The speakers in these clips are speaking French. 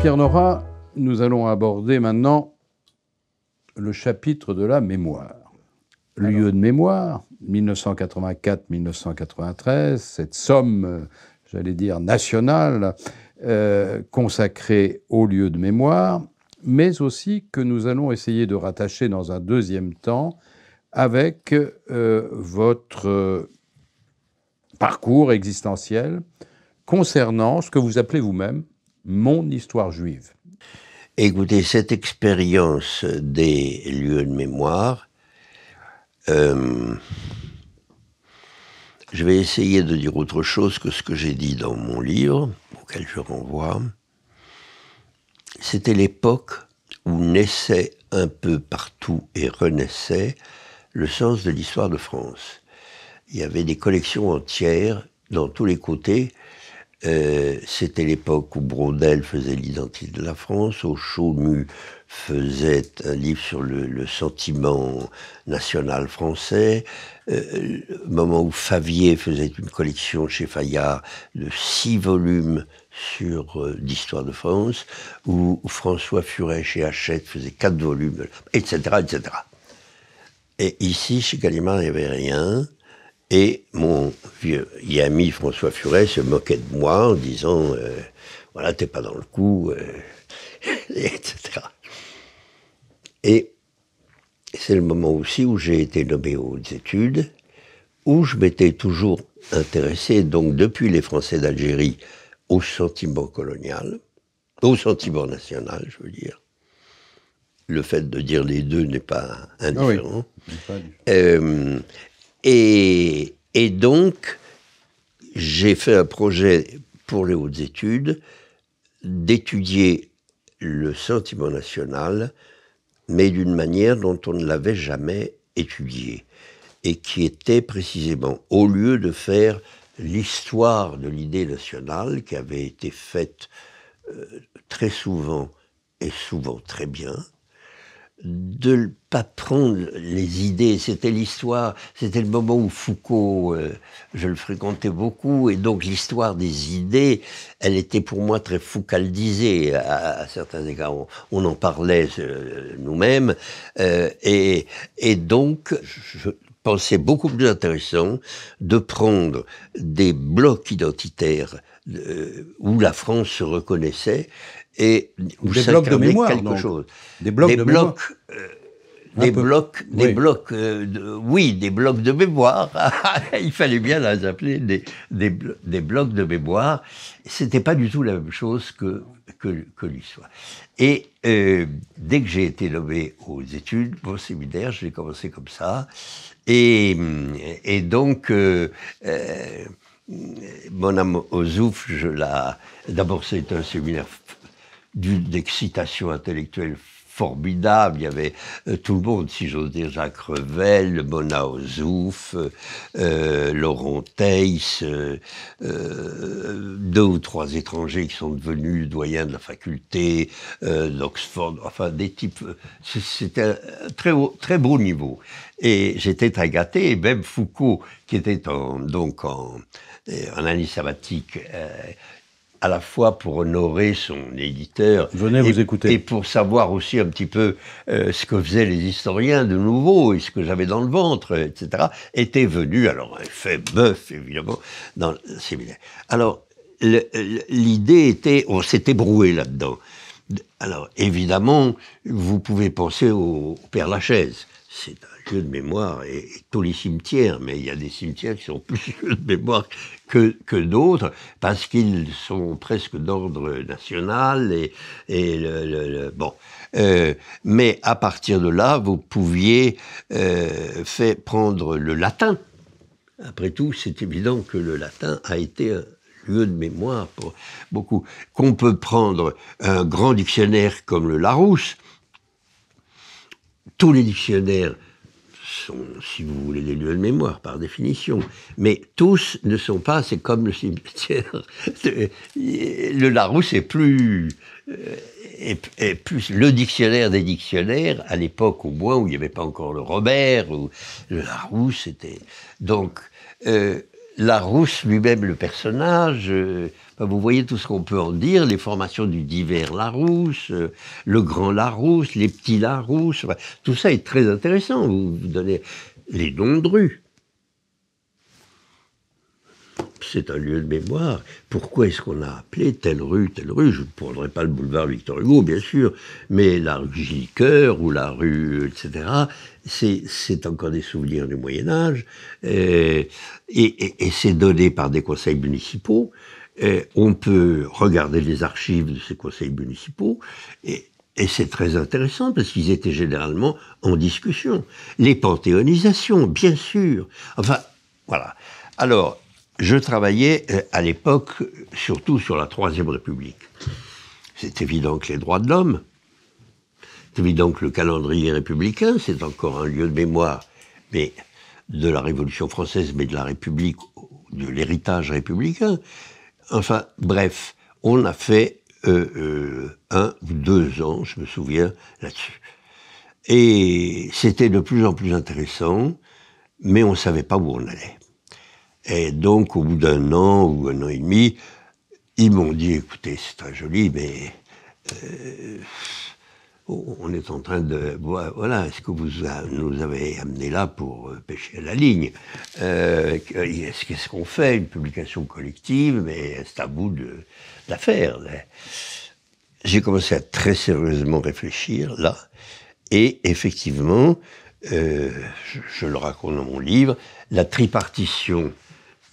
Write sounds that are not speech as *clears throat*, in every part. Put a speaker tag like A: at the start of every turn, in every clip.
A: Pierre Nora, nous allons aborder maintenant le chapitre de la mémoire. Lieu de mémoire, 1984-1993, cette somme, j'allais dire, nationale euh, consacrée au lieu de mémoire, mais aussi que nous allons essayer de rattacher dans un deuxième temps avec euh, votre parcours existentiel concernant ce que vous appelez vous-même mon histoire juive. Écoutez, cette expérience des lieux de mémoire, euh, je vais essayer de dire autre chose que ce que j'ai dit dans mon livre, auquel je renvoie. C'était l'époque où naissait un peu partout et renaissait le sens de l'histoire de France. Il y avait des collections entières dans tous les côtés euh, c'était l'époque où Brodel faisait l'identité de la France, où Chaumu faisait un livre sur le, sentiment national français, euh, moment où Favier faisait une collection chez Fayard de six volumes sur l'histoire euh, de France, où François Furet chez Hachette faisait quatre volumes, etc., etc. Et ici, chez Gallimard, il n'y avait rien. Et mon vieux ami François Furet se moquait de moi en disant euh, Voilà, t'es pas dans le coup, euh, *laughs* etc. Et c'est le moment aussi où j'ai été nommé aux études, où je m'étais toujours intéressé, donc depuis les Français d'Algérie, au sentiment colonial, au sentiment national, je veux dire. Le fait de dire les deux n'est pas ah indifférent. Euh, et, donc, j'ai fait un projet pour les hautes études d'étudier le sentiment national, mais d'une manière dont on ne l'avait jamais étudié, et qui était précisément, au lieu de faire l'histoire de l'idée nationale, qui avait été faite euh, très souvent et souvent très bien, de ne pas prendre les idées. C'était l'histoire, c'était le moment où Foucault, euh, je le fréquentais beaucoup, et donc l'histoire des idées, elle était pour moi très foucaldisée à, certains égards. On, en parlait euh, nous-mêmes, euh, et, et donc je pensais beaucoup plus intéressant de prendre des blocs identitaires où la France se reconnaissait et des blocs de mémoire, quelque chose. Des blocs de blocs, mémoire. Euh,
B: des, blocs
A: oui. des blocs, euh, de, oui, des blocs de mémoire. *laughs* Il fallait bien les appeler des, des, blocs de mémoire. C'était pas du tout la même chose que, que, que l'histoire. Et euh, dès que j'ai été nommé aux études, au séminaire, j'ai commencé comme ça. Et, et donc, mon âme aux ouf, je la. D'abord, c'est un séminaire d'une excitation intellectuelle formidable. Il y avait euh, tout le monde, si j'ose dire, Jacques Revel, Mona Ozouf, euh, euh, Laurent Teiss, deux ou trois étrangers qui sont devenus doyens de la faculté d'Oxford, enfin des types. C'était un très, très beau niveau. Et j'étais très gâté, et même Foucault, qui était en, donc en, en sabbatique, à la fois pour honorer son éditeur Venez et, vous écouter. pour savoir aussi un petit peu euh, ce que faisaient les historiens de nouveau et ce que j'avais dans le ventre, etc., était venu, alors un fait bœuf évidemment, dans le séminaire. Alors l'idée était, on s'était broué là-dedans. Alors évidemment, vous pouvez penser au, au Père Lachaise, c'est un de mémoire, et, tous les cimetières, mais il y a des cimetières qui sont *laughs* plus de mémoire que, que d'autres, parce qu'ils sont presque d'ordre national. Et, bon. Euh, mais à partir de là, vous pouviez euh, prendre le latin. Après tout, c'est évident que le latin a été un lieu de mémoire pour beaucoup. Qu'on peut prendre un grand dictionnaire comme le Larousse, tous les dictionnaires si vous voulez, les lieux de mémoire, par définition. Mais tous ne sont pas, c'est comme le cimetière. *laughs* Le Larousse est plus, euh, est, plus le dictionnaire des dictionnaires, à l'époque au moins où il n'y avait pas encore le Robert, ou le Larousse était. Donc, euh, Larousse lui-même, le personnage, euh, ben, vous voyez tout ce qu'on peut en dire, les formations du divers Larousse, euh, le grand Larousse, les petits Larousse, tout ça est très intéressant. Vous, donnez les noms de rue. C'est un lieu de mémoire. Pourquoi est-ce qu'on a appelé telle rue, telle rue Je ne prendrai pas le boulevard Victor Hugo, bien sûr, mais la rue ou la rue, etc., c'est encore des souvenirs du Moyen Âge. et c'est donné par des conseils municipaux on peut regarder les archives de ces conseils municipaux et, c'est très intéressant parce qu'ils étaient généralement en discussion. Les panthéonisations, bien sûr. Enfin, voilà. Alors, je travaillais euh, à l'époque surtout sur la Troisième République. C'est évident que les droits de l'homme, c'est évident que le calendrier républicain, c'est encore un lieu de mémoire, mais de la Révolution française, mais de la République, de l'héritage républicain. Enfin, bref, on a fait euh, euh, un ou deux ans, je me souviens, là-dessus. Et c'était de plus en plus intéressant, mais on ne savait pas où on allait. Et donc, au bout d'un an ou un an et demi, ils m'ont dit, écoutez, c'est très joli, mais... Euh, Oh, on est en train de... Voilà, est-ce que vous nous avez amené là pour euh, pêcher à la ligne euh, Qu'est-ce qu'on fait Une publication collective, mais c'est à bout de, l'affaire J'ai commencé à très sérieusement réfléchir là, et effectivement, euh, je, le raconte dans mon livre, la tripartition,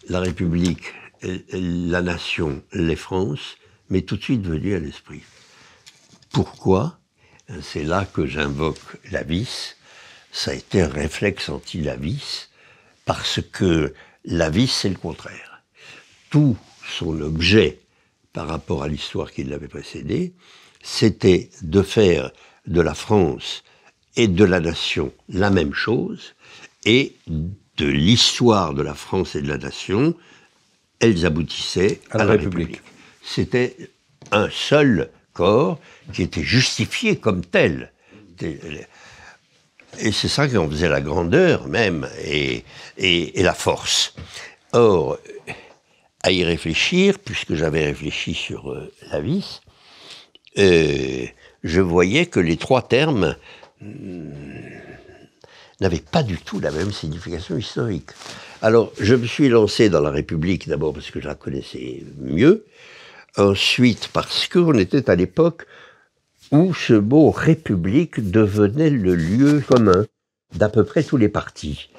A: la République, la nation, les France, m'est tout de suite venue à l'esprit. Pourquoi c'est là que j'invoque la vis. Ça a été un réflexe anti-la parce que la vis, c'est le contraire. Tout son objet par rapport à l'histoire qui l'avait précédée, c'était de faire de la France et de la nation la même chose, et de l'histoire de la France et de la nation, elles aboutissaient à, la, République. C'était un seul corps qui était justifié comme tel. Et c'est ça qui en faisait la grandeur même et, la force. Or, à y réfléchir, puisque j'avais réfléchi sur euh, la vis, euh, je voyais que les trois termes hmm, n'avaient pas du tout la même signification historique. Alors, je me suis lancé dans la République d'abord parce que je la connaissais mieux, Ensuite, parce qu'on était à l'époque où ce mot république devenait le lieu commun d'à peu près tous les partis.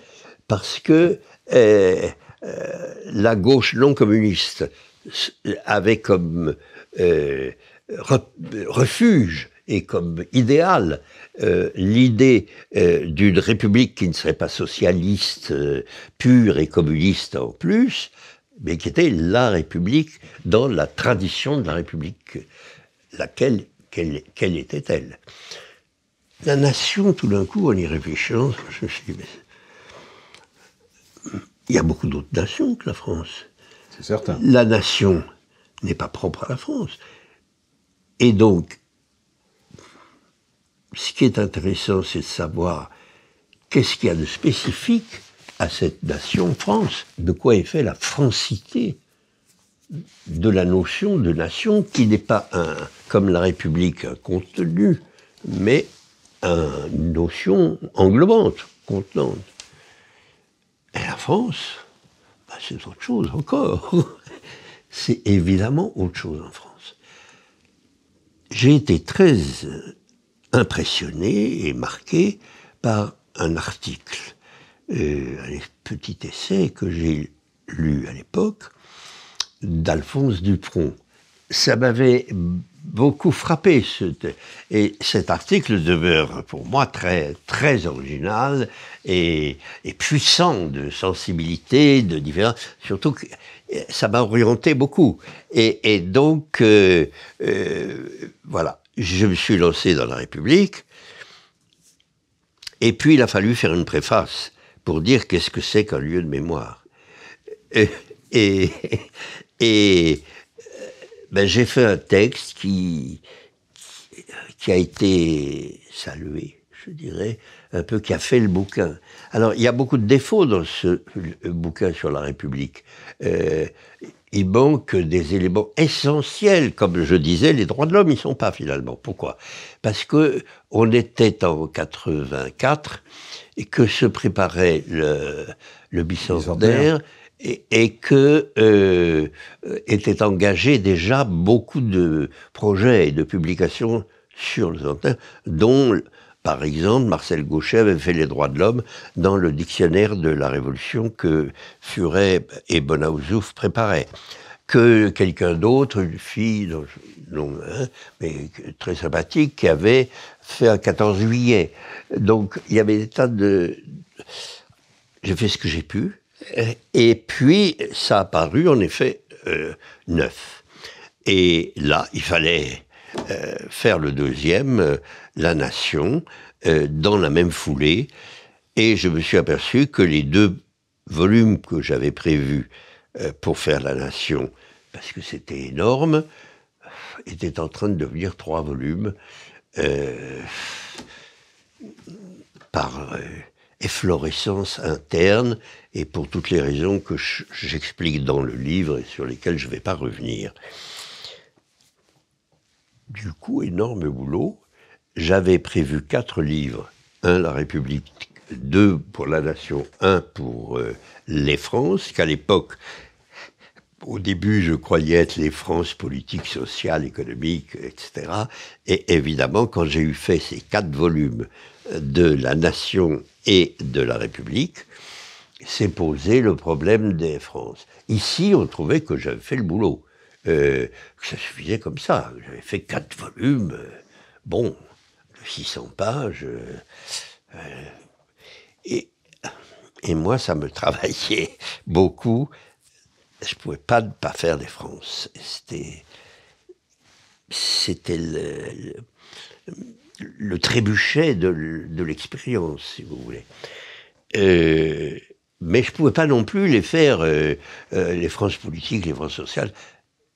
A: Parce que euh, euh, la gauche non communiste avait comme euh, refuge et comme idéal l'idée d'une république qui ne serait pas socialiste pure et communiste en plus, mais qui était la République dans la tradition de la République, laquelle quelle, était-elle La nation, tout d'un coup, en y réfléchissant, je me suis dit, il y a beaucoup d'autres nations que la France. C'est certain. La nation n'est pas propre à la France. Et donc, ce qui est intéressant, c'est de savoir qu'est-ce qu'il y a de spécifique à cette nation France, de quoi est fait la francité de la notion de nation qui n'est pas un, comme la République, un contenu, mais une notion englobante, contenante. Et la France, bah, c'est autre chose encore. *laughs* c'est évidemment autre chose en France. J'ai été très impressionné et marqué par un article euh, un petit essai que j'ai lu à l'époque d'Alphonse Dupron. Ça m'avait beaucoup frappé. Ce et cet article demeure pour moi très, très original et, puissant de sensibilité, de différence. Surtout que euh, ça m'a orienté beaucoup. Et, donc, euh, voilà, je me suis lancé dans la République. Et puis, il a fallu faire une préface pour dire qu'est-ce que c'est qu'un lieu de mémoire. Euh, et, et, ben, j'ai fait un texte qui, qui a été salué je dirais, un peu qui a fait le bouquin. Alors, il y a beaucoup de défauts dans ce bouquin sur la République. Euh, il manque des éléments essentiels, comme je disais, les droits de l'homme, ils sont pas finalement. Pourquoi Parce que on était en 84 et que se préparait le, le bicentenaire. Et, que euh, étaient engagés déjà beaucoup de projets et de publications sur le centenaire, dont par exemple, Marcel Gauchet avait fait les droits de l'homme dans le dictionnaire de la Révolution que Furet et Bonauzouf préparaient. Que quelqu'un d'autre, une fille, hein, mais très sympathique, avait fait un 14 juillet. Donc, il y avait des tas de. J'ai fait ce que j'ai pu. Et puis, ça a paru, en effet, euh, neuf. Et là, il fallait euh, faire le deuxième, euh, La Nation, euh, dans la même foulée. Et je me suis aperçu que les deux volumes que j'avais prévus pour faire La Nation, parce que c'était énorme, étaient en train de devenir trois volumes par efflorescence interne et pour toutes les raisons que j'explique dans le livre et sur lesquelles je ne vais pas revenir. Du coup, énorme boulot. J'avais prévu quatre livres. Un, La République, deux pour la Nation, un pour euh, les France, qu'à l'époque, au début, je croyais être les France politiques, sociales, économiques, etc. Et évidemment, quand j'ai eu fait ces quatre volumes de la Nation et de la République, s'est posé le problème des France. Ici, on trouvait que j'avais fait le boulot que euh, ça suffisait comme ça. J'avais fait quatre volumes, euh, bon, bon, 600 pages. Euh, et, et moi, ça me *laughs* travaillait beaucoup. Je ne pouvais pas ne pas faire des France. C'était, c'était le, trébuchet de, de l'expérience, si vous voulez. mais je ne pouvais pas non plus les faire, les France politiques, les France sociales,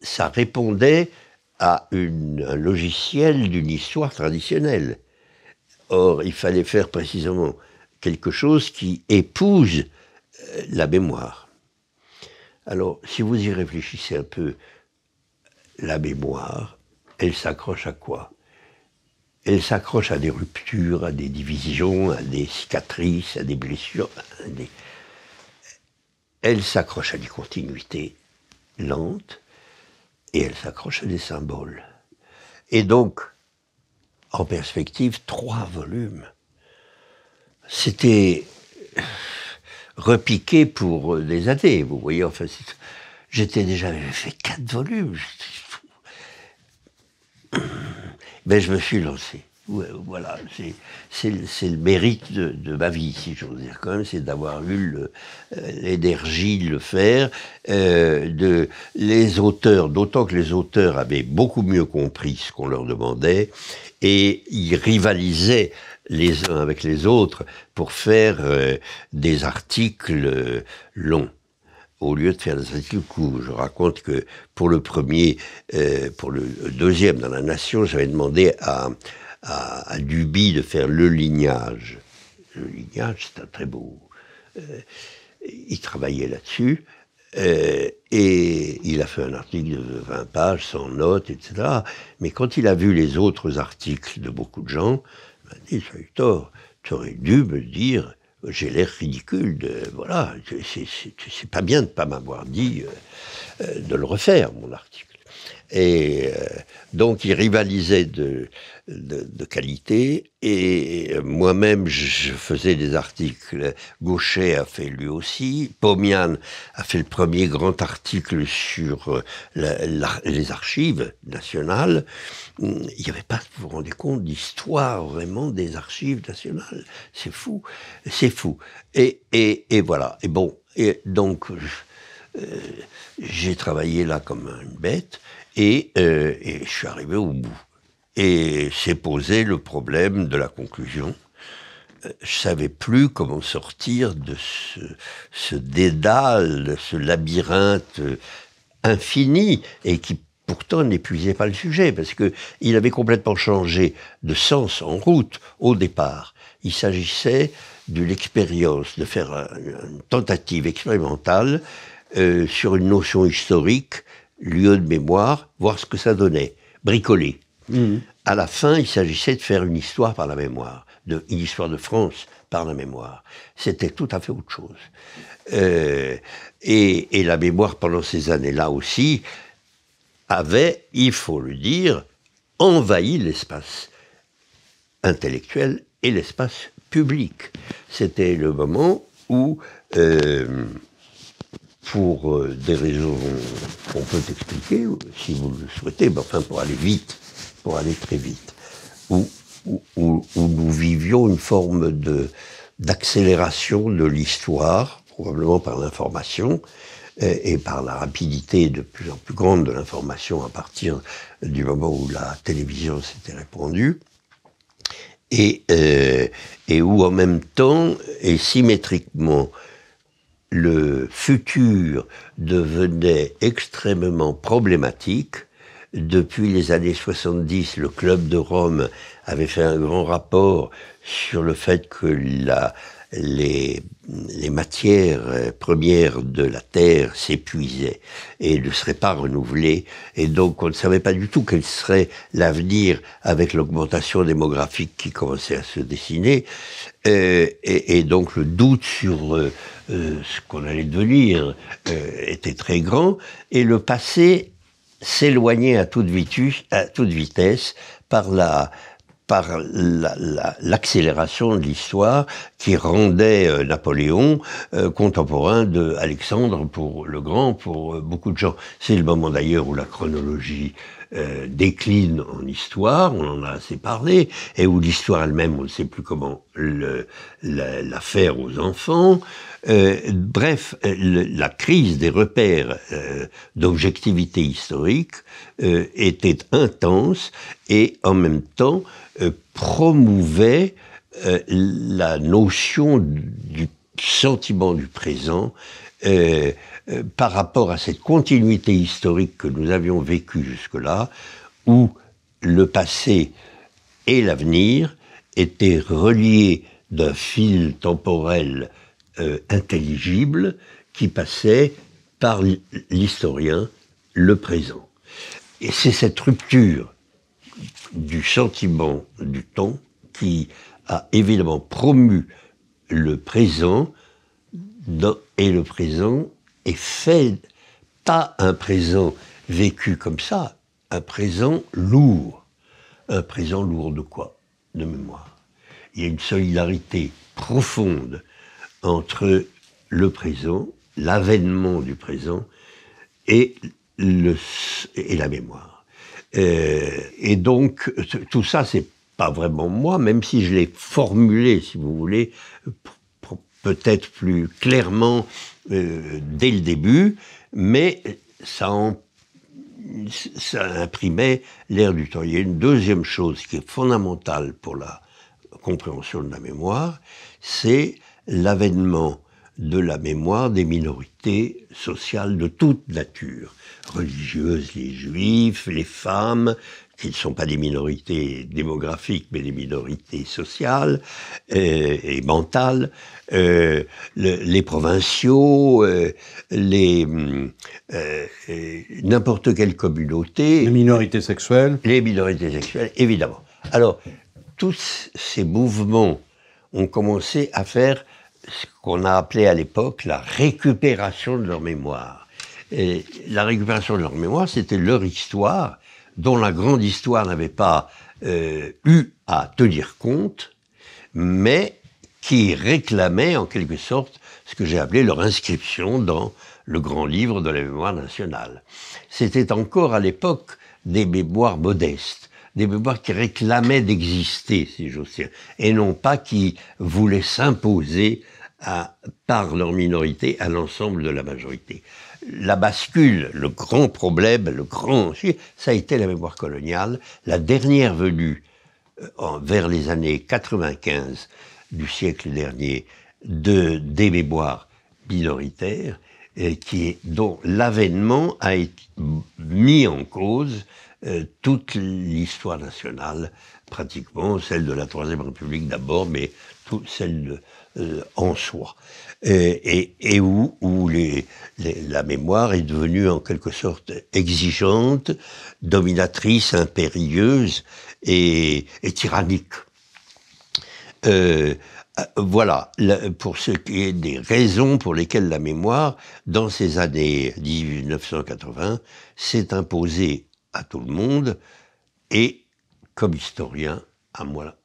A: ça répondait à une, un logiciel d'une histoire traditionnelle. Or, il fallait faire précisément quelque chose qui épouse euh, la mémoire. Alors, si vous y réfléchissez un peu, la mémoire, elle s'accroche à quoi Elle s'accroche à des ruptures, à des divisions, à des cicatrices, à des blessures. Elle s'accroche à des continuités lentes, et elle s'accroche des symboles. Et donc, en perspective, trois volumes. C'était repiqué pour des années. vous voyez. Enfin, j'étais déjà, fait quatre volumes. *coughs* Mais je me suis lancé voilà, c'est le mérite de, ma vie, si j'ose dire quand même, c'est d'avoir eu euh, l'énergie de le faire. Euh, de, les auteurs, d'autant que les auteurs avaient beaucoup mieux compris ce qu'on leur demandait, et ils rivalisaient les uns avec les autres pour faire euh, des articles longs au lieu de faire des articles courts. Je raconte que pour le premier, pour le deuxième dans la Nation, j'avais demandé à à, à de faire le lignage. Le lignage, c'est un très beau. Euh, il travaillait là-dessus. Euh, et il a fait un article de 20 pages, sans notes, etc. Mais quand il a vu les autres articles de beaucoup de gens, il m'a dit, tu eu tort, tu aurais dû me dire, j'ai l'air ridicule, voilà, c'est pas bien de ne pas m'avoir dit euh, de le refaire, mon article. Et euh, donc, ils rivalisaient de, de, qualité. Et euh, moi-même, je faisais des articles. Gaucher a fait lui aussi. Pomian a fait le premier grand article sur euh, les archives nationales. Il n'y avait pas, vous vous rendez compte, d'histoire vraiment des archives nationales. C'est fou. C'est fou. Et, et, et, voilà. Et bon. Et donc, j'ai travaillé là comme une bête. Euh, et, je suis arrivé au bout. Et s'est posé le problème de la conclusion. Euh, je savais plus comment sortir de ce, dédale, de ce labyrinthe euh, infini et qui pourtant n'épuisait pas le sujet parce que il avait complètement changé de sens en route au départ. Il s'agissait de l'expérience, de faire une tentative expérimentale sur une notion historique lieu de mémoire, voir ce que ça donnait, bricoler. Mhm. À la fin, il s'agissait de faire une histoire par la mémoire, une histoire de France par la mémoire. C'était tout à fait autre chose. Euh, et, la mémoire, pendant ces années-là aussi, avait, il faut le dire, envahi l'espace intellectuel et l'espace public. C'était le moment où... Euh, pour euh, des raisons qu'on peut expliquer, euh, si vous le souhaitez, mais enfin pour aller vite, pour aller très vite, où, nous vivions une forme de d'accélération de l'histoire, probablement par l'information, euh, et, par la rapidité de plus en plus grande de l'information à partir du moment où la télévision s'était répandue, et où en même temps et symétriquement le futur devenait extrêmement problématique. Depuis les années 70, le Club de Rome avait fait un grand rapport sur le fait que la les, les matières euh, premières de la terre s'épuisaient et ne seraient pas renouvelées. Et donc on ne savait pas du tout quel serait l'avenir avec l'augmentation démographique qui commençait à se dessiner. Euh, et, donc le doute sur euh, ce qu'on allait devenir était très grand. Et le passé s'éloignait à toute vitesse par la, par l'accélération de l'histoire qui rendait euh, Napoléon euh, contemporain de Alexandre pour le Grand, pour euh, beaucoup de gens. C'est le moment d'ailleurs où la chronologie décline en histoire, on en a assez parlé, et où l'histoire elle-même, on ne sait plus comment le, la, faire aux enfants. bref, la crise des repères d'objectivité historique était intense et en même temps euh, promouvait euh, la notion du sentiment du présent euh, par rapport à cette continuité historique que nous avions vécue jusque-là, où le passé et l'avenir étaient reliés d'un fil temporel intelligible qui passait par l'historien le présent. Et c'est cette rupture du sentiment du temps qui a évidemment promu le présent, et le présent est fait, pas un présent vécu comme ça, un présent lourd. Un présent lourd de quoi De mémoire. Il y a une solidarité profonde entre le présent, l'avènement du présent et, le, et la mémoire. Euh, et donc, tout ça, c'est pas vraiment moi, même si je l'ai formulé, si vous voulez, peut-être plus clairement euh, dès le début, mais ça, ça imprimait l'air du temps. Il y a une deuxième chose qui est fondamentale pour la compréhension de la mémoire, c'est l'avènement de la mémoire des minorités sociales de toute nature, religieuses, les juifs, les femmes, qui ne sont pas des minorités démographiques, mais des minorités sociales euh, et, mentales, euh, les provinciaux, euh, les n'importe quelle communauté. Les minorités sexuelles. Les minorités sexuelles, évidemment. Alors, tous ces mouvements ont commencé à faire ce qu'on a appelé à l'époque la récupération de leur mémoire. Et la récupération de leur mémoire, c'était leur histoire, dont la grande histoire n'avait pas euh, eu à tenir compte, mais qui réclamait en quelque sorte ce que j'ai appelé leur inscription dans le grand livre de la mémoire nationale. C'était encore à l'époque des mémoires modestes des mémoires qui réclamaient d'exister, si j'ose dire, et non pas qui voulaient s'imposer par leur minorité à l'ensemble de la majorité. La bascule, le grand problème, le grand ça a été la mémoire coloniale. La dernière venue euh, vers les années 95 du siècle dernier de, des mémoires minoritaires, et qui, dont l'avènement a été mis en cause euh, toute l'histoire nationale, pratiquement, celle de la Troisième République d'abord, mais toute celle euh, en soi. Et, où, où la mémoire est devenue en quelque sorte exigeante, dominatrice, impérieuse et, tyrannique. Euh, voilà, pour ce qui est des raisons pour lesquelles la mémoire, dans ces années 1980, s'est imposée à tout le monde, et comme historien, à moi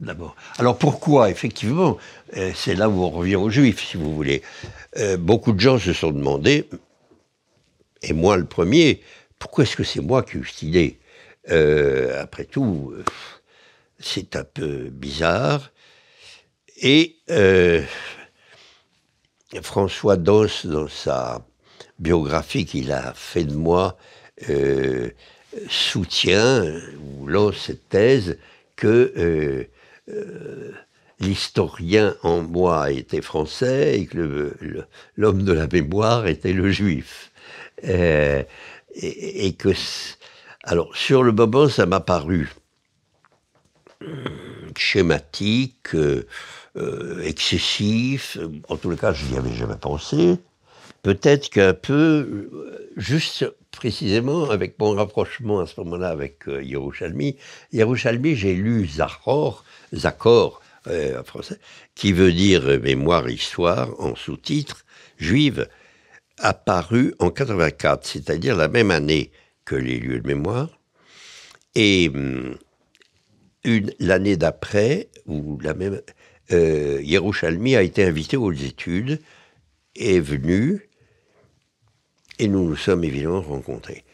A: d'abord. Alors pourquoi Effectivement, euh, c'est là où on revient aux Juifs, si vous voulez. Euh, beaucoup de gens se sont demandé, et moi le premier, pourquoi est-ce que c'est moi qui ai eu cette idée euh, Après tout, c'est un peu bizarre. Et François Doss, dans sa biographie qu'il a fait de moi, euh, soutient ou lance cette thèse que euh, euh, l'historien en moi était français et que l'homme de la mémoire était le juif. et, que. Alors, sur le moment, ça m'a paru schématique, excessif. En tout cas, je n'y avais jamais pensé. Peut-être qu'un peu, juste précisément avec mon rapprochement à ce moment-là avec euh, Yerushalmi. Yerushalmi, j'ai lu Zahor, Zakor euh, en français, qui veut dire euh, mémoire histoire en sous-titre juive, apparu en 84, c'est-à-dire la même année que les lieux de mémoire. Et hmm, l'année d'après, où la même, Yerushalmi a été invité aux études, est venu et nous nous sommes évidemment rencontrés.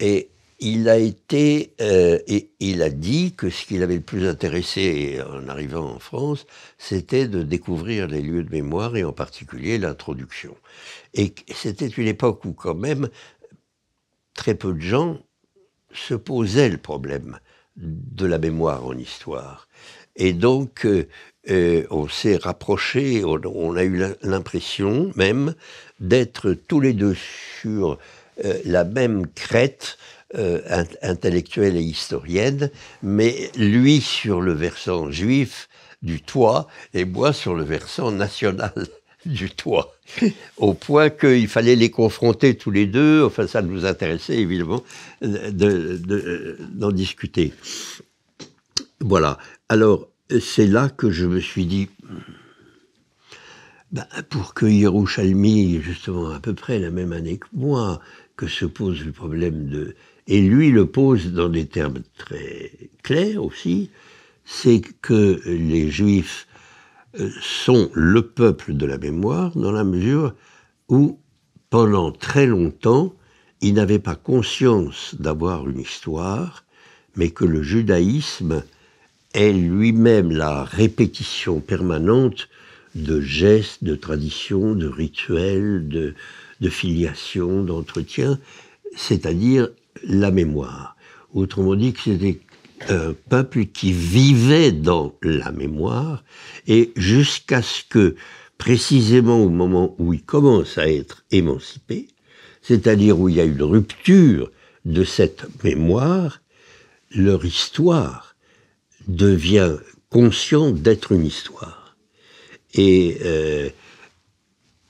A: Et il a été, euh, et il a dit que ce qui l'avait le plus intéressé en arrivant en France, c'était de découvrir les lieux de mémoire et en particulier l'introduction. Et c'était une époque où quand même très peu de gens se posaient le problème de la mémoire en histoire. Et donc, euh, euh, on s'est rapprochés, on, a eu l'impression même d'être tous les deux sur euh, la même crête euh, intellectuelle et historienne, mais lui sur le versant juif du toit et moi sur le versant national *laughs* du toit, *laughs* au point qu'il fallait les confronter tous les deux, enfin ça nous intéressait évidemment d'en discuter. Voilà, alors c'est là que je me suis dit, ben, pour que Yerushalmi, justement à peu près la même année que moi, que se pose le problème de... Et lui le pose dans des termes très clairs aussi, c'est que les Juifs euh, sont le peuple de la mémoire dans la mesure où, pendant très longtemps, ils n'avaient pas conscience d'avoir une histoire, mais que le judaïsme est lui-même la répétition permanente de gestes, de traditions, de rituels, de, de filiation, d'entretien, c'est-à-dire la mémoire. Autrement dit que c'était un peuple qui vivait dans la mémoire et jusqu'à ce que, précisément au moment où il commence à être émancipé, c'est-à-dire où il y a une rupture de cette mémoire, leur histoire devient conscient d'être une histoire. Et, euh,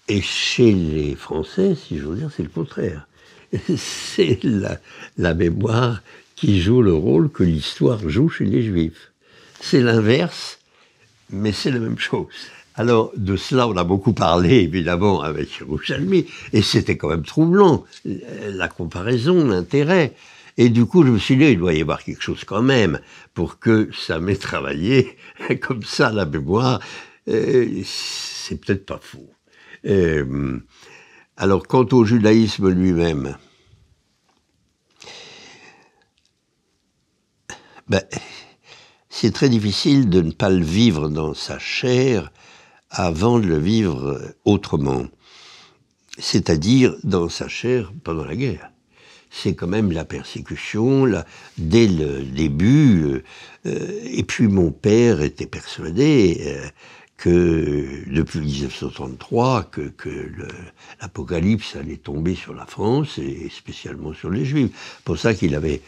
A: et chez les Français, si je veux dire, c'est le contraire. *laughs* c'est la, mémoire qui joue le rôle que l'histoire joue chez les Juifs. C'est l'inverse, mais c'est la même chose. Alors, de cela, on a beaucoup parlé, évidemment, avec Rouchalmi, et c'était quand même troublant, la comparaison, l'intérêt. Et du coup, je me suis dit, il doit y avoir quelque chose quand même pour que ça m'ait travaillé *laughs* comme ça la mémoire. Euh, c'est peut-être pas faux. Euh, alors, quant au judaïsme lui-même, ben, c'est très difficile de ne pas le vivre dans sa chair avant de le vivre autrement, c'est-à-dire dans sa chair pendant la guerre c'est quand même la persécution, dès le début. Euh, euh, et puis mon père était persuadé euh, que depuis 1933, que, que l'Apocalypse allait tomber sur la France et spécialement sur les Juifs. Pour ça qu'il avait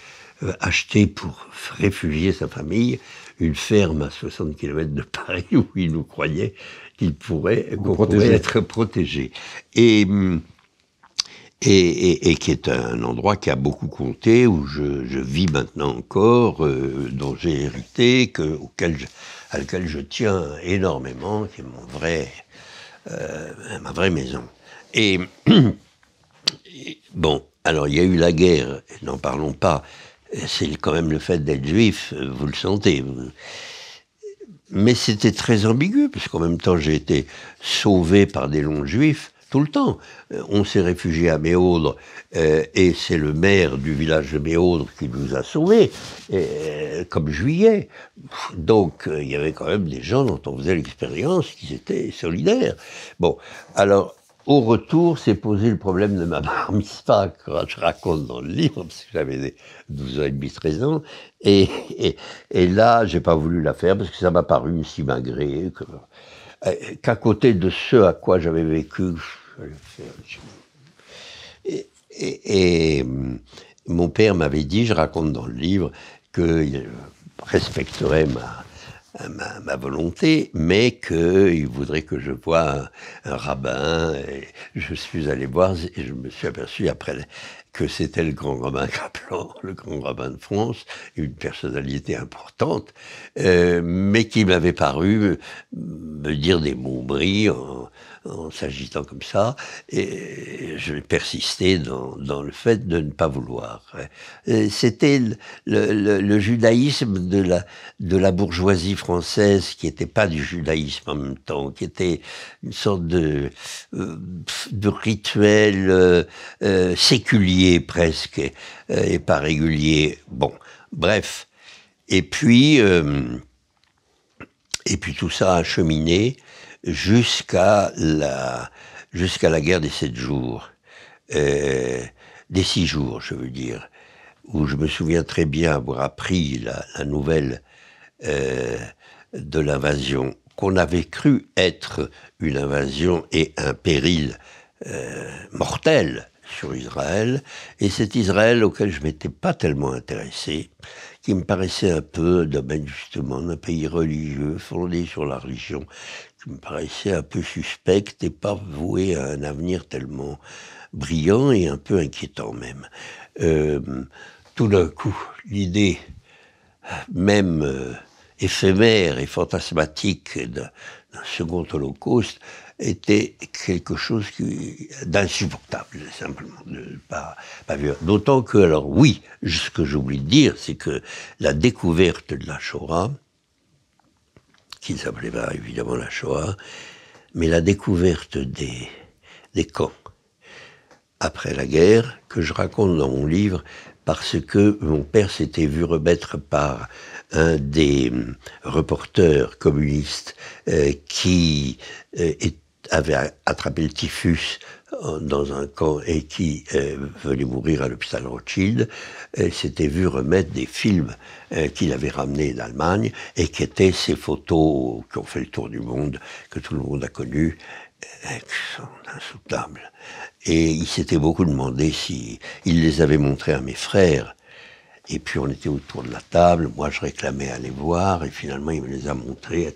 A: acheté pour réfugier sa famille une ferme à 60 km de Paris où il nous croyait qu'il pourrait, pourrait être protégé. Et hum, et, qui est un endroit qui a beaucoup compté, où je, vis maintenant encore, euh, dont j'ai hérité, que, auquel je, lequel je tiens énormément, qui est mon vrai, euh, ma vraie maison. Et, *clears throat* bon, alors il y a eu la guerre, n'en parlons pas, c'est quand même le fait d'être juif, vous le sentez. mais c'était très ambigu, parce qu'en même temps, j'ai été sauvé par des longs juifs, le temps. Euh, on s'est réfugié à Méaudre euh, et c'est le maire du village de Méaudre qui nous a sauvés, euh, comme juillet. Donc il y avait quand même des gens dont on faisait l'expérience qui étaient solidaires. Bon, alors au retour s'est posé le problème de ma marmista, que je raconte dans le livre, parce que j'avais 12 ans et demi, 13 ans. Et, et, là, j'ai pas voulu la faire parce que ça m'a paru si malgré qu'à côté de ce à quoi j'avais vécu, et, euh, mon père m'avait dit, je raconte dans le livre, qu'il respecterait ma, volonté, mais qu'il voudrait que je voie un, rabbin. je suis allé voir et je me suis aperçu après que c'était le grand rabbin *laughs* Kaplan, le grand rabbin de France, une personnalité importante, euh, mais qui m'avait paru me dire des mots en en s'agitant comme ça, et je persistais dans, le fait de ne pas vouloir. Hein. C'était le, judaïsme de la, de la bourgeoisie française qui n'était pas du judaïsme en même temps, qui était une sorte de, euh, de rituel euh, euh, séculier presque, et pas régulier. Bon, bref. Et puis... et puis tout ça a cheminé jusqu'à la, jusqu'à la guerre des sept jours, euh, des six jours, je veux dire, où je me souviens très bien avoir appris la, nouvelle euh, de l'invasion qu'on avait cru être une invasion et un péril euh, mortel sur Israël, et cet Israël auquel je m'étais pas tellement intéressé, qui me paraissait un peu domaine justement un pays religieux fondé sur la religion, me paraissait un peu suspecte et pas vouée à un avenir tellement brillant et un peu inquiétant même. Euh, tout d'un coup, l'idée même euh, éphémère et fantasmatique d'un second holocauste était quelque chose d'insupportable, simplement, de pas, pas D'autant que, alors oui, ce que j'oublie de dire, c'est que la découverte de la Shoah, qui ne s'appelait pas évidemment la Shoah, mais la découverte des, des camps après la guerre, que je raconte dans mon livre, parce que mon père s'était vu remettre par un des euh, reporters communistes euh, qui euh, avait attrapé le typhus euh, dans un camp et qui venait mourir à l'hôpital Rothschild, s'était vu remettre des films euh, qu'il avait ramenés d'Allemagne et qui étaient ces photos qui ont fait le tour du monde, que tout le monde a connues, euh, qui sont insoutenables. Et il s'était beaucoup demandé si il les avait montrées à mes frères. Et puis on était autour de la table, moi je réclamais à les voir, et finalement il me les a montrés.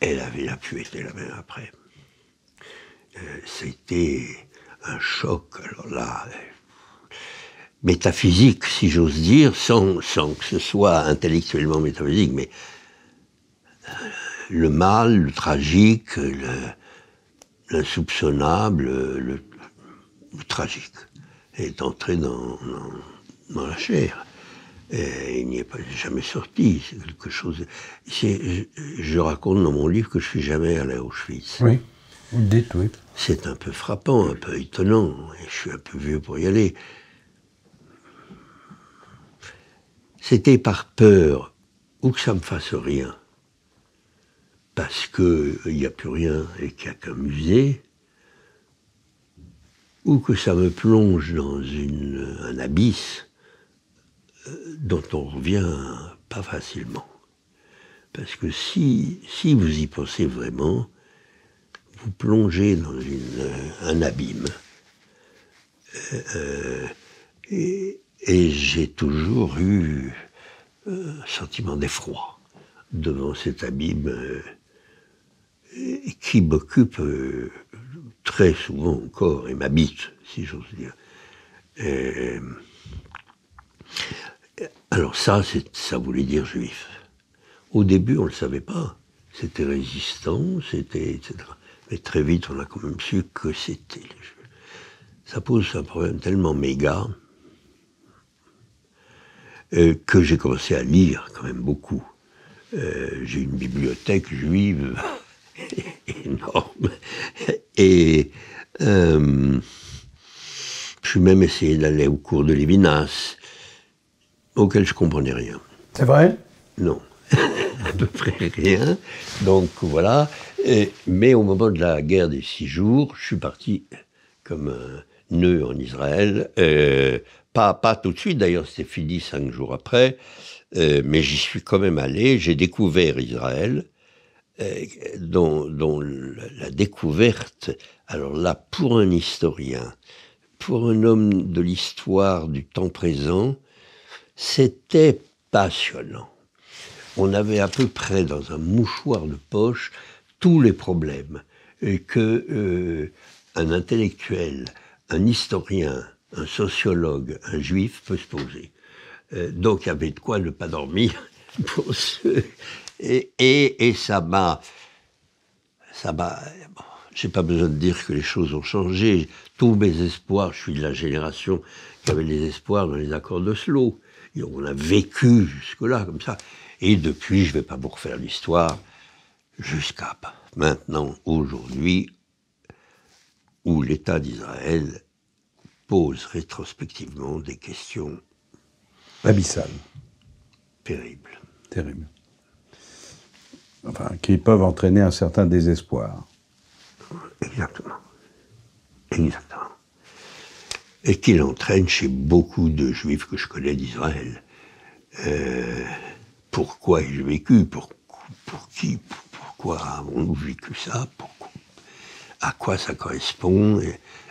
A: Elle avait la pu la même après. Euh, c'était un choc, alors là, euh, métaphysique, si j'ose dire, sans, que ce soit intellectuellement métaphysique, mais euh, le mal, le tragique, l'insoupçonnable, le, tragique est entré dans, la chair. Et il n'y est jamais sorti. quelque chose. Je, raconte dans mon livre que je suis jamais allé à Auschwitz. Oui. C'est un peu frappant, un peu étonnant, et je suis un peu vieux pour y aller. C'était par peur, ou que ça me fasse rien, parce qu'il n'y euh, a plus rien et qu'il n'y a qu'un musée, ou que ça me plonge dans une, euh, un abysse euh, dont on revient pas facilement. Parce que si, si vous y pensez vraiment, vous plongez dans euh, un abîme. Euh, euh, et, j'ai toujours eu un sentiment d'effroi devant cet abîme qui m'occupe très souvent encore et m'habite, si j'ose dire. alors ça, ça voulait dire juif. Au début, on ne le savait pas. C'était résistant, c'était etc. Mais très vite, on a quand même su que c'était Ça pose un problème tellement méga euh, que j'ai commencé à lire quand même beaucoup. Euh, j'ai une bibliothèque juive *laughs* énorme. Et euh, je suis même essayé d'aller au cours de Lévinas, auquel je comprenais rien. C'est vrai Non, *laughs* à peu près rien. Donc voilà mais au moment de la guerre des six jours, je suis parti comme un nœud en Israël. Euh, pas, tout de suite, d'ailleurs, c'était fini cinq jours après. Euh, mais j'y suis quand même allé. J'ai découvert Israël, euh, dont, la découverte, alors là, pour un historien, pour un homme de l'histoire du temps présent, c'était passionnant. On avait à peu près dans un mouchoir de poche tous les problèmes euh, que euh, un intellectuel, un historien, un sociologue, un juif peut se poser. Euh, donc il y avait de quoi ne pas dormir *laughs* pour et, ça m'a... Ça m'a... j'ai pas besoin de dire que les choses ont changé. Tous mes espoirs, je suis de la génération qui avait des espoirs dans les accords d'Oslo. Et on a vécu jusque-là comme ça. Et depuis, je vais pas vous refaire l'histoire, jusqu'à maintenant, aujourd'hui, où l'État d'Israël pose rétrospectivement des questions abyssales, terribles. Terribles. Enfin, qui peuvent entraîner un certain désespoir. Exactement. Exactement. Et qui l'entraîne chez beaucoup de juifs que je connais d'Israël. Euh, pourquoi ai-je vécu pour, qui pourquoi avons-nous vécu ça pourquoi, À quoi ça correspond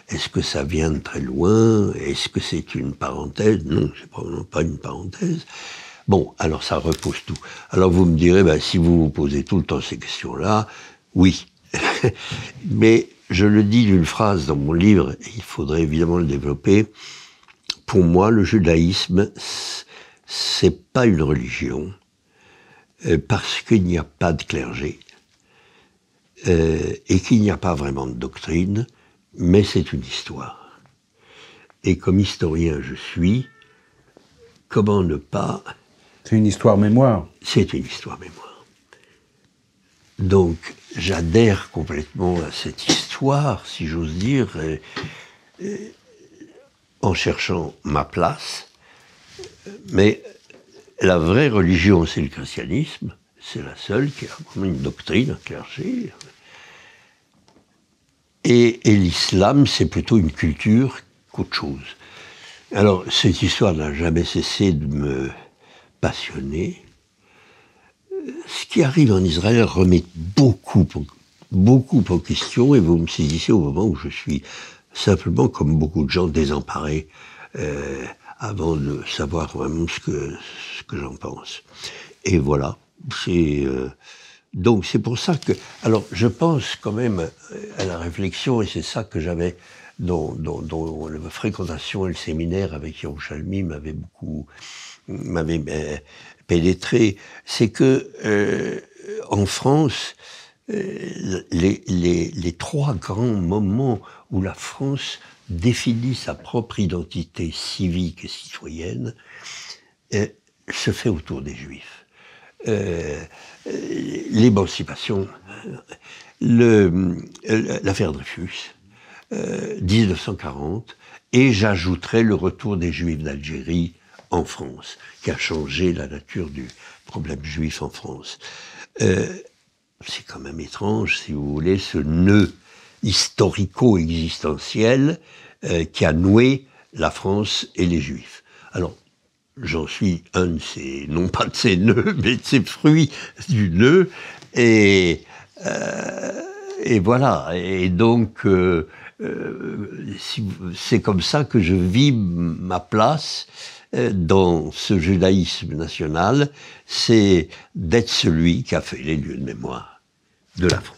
A: Est-ce que ça vient de très loin Est-ce que c'est une parenthèse Non, c'est probablement pas une parenthèse. Bon, alors ça repose tout. Alors vous me direz, ben, si vous vous posez tout le temps ces questions-là, oui. *laughs* Mais je le dis d'une phrase dans mon livre, il faudrait évidemment le développer. Pour moi, le judaïsme, c'est pas une religion, euh, parce qu'il n'y a pas de clergé. Euh, et qu'il n'y a pas vraiment de doctrine, mais c'est une histoire. Et comme historien je suis, comment ne pas... C'est une histoire mémoire. C'est une histoire mémoire. Donc j'adhère complètement à cette histoire, si j'ose dire, euh, euh, en cherchant ma place, mais la vraie religion, c'est le christianisme. C'est la seule qui a une doctrine, un clergé, et, et l'islam, c'est plutôt une culture qu'autre chose. Alors, cette histoire n'a jamais cessé de me passionner. Ce qui arrive en Israël remet beaucoup, beaucoup en question, et vous me saisissez au moment où je suis simplement, comme beaucoup de gens, désemparé, Euh, avant de savoir vraiment ce que, ce que j'en pense. Et voilà, c'est... Euh, donc c'est pour ça que... Alors je pense quand même euh, à la réflexion, et c'est ça que j'avais dont, la fréquentation et le séminaire avec Chalmi m'avait beaucoup m'avait ben, pénétré, c'est que euh, en France, euh, les, les, trois grands moments où la France définit sa propre identité civique et citoyenne euh, se fait autour des Juifs. Euh, l'émancipation, euh, euh, l'affaire Dreyfus, 1940, et j'ajouterai le retour des Juifs d'Algérie en France, qui a changé la nature du problème juif en France. c'est quand même étrange, si vous voulez, ce nœud historico-existentiel qui a noué la France et les Juifs. Alors, j'en suis un de ces, non pas de ces nœuds, *laughs* mais de ces fruits du nœud. Et, euh, et voilà. Et donc, euh, euh c'est comme ça que je vis ma place euh, dans ce judaïsme national, c'est d'être celui qui a fait les lieux de mémoire de la France.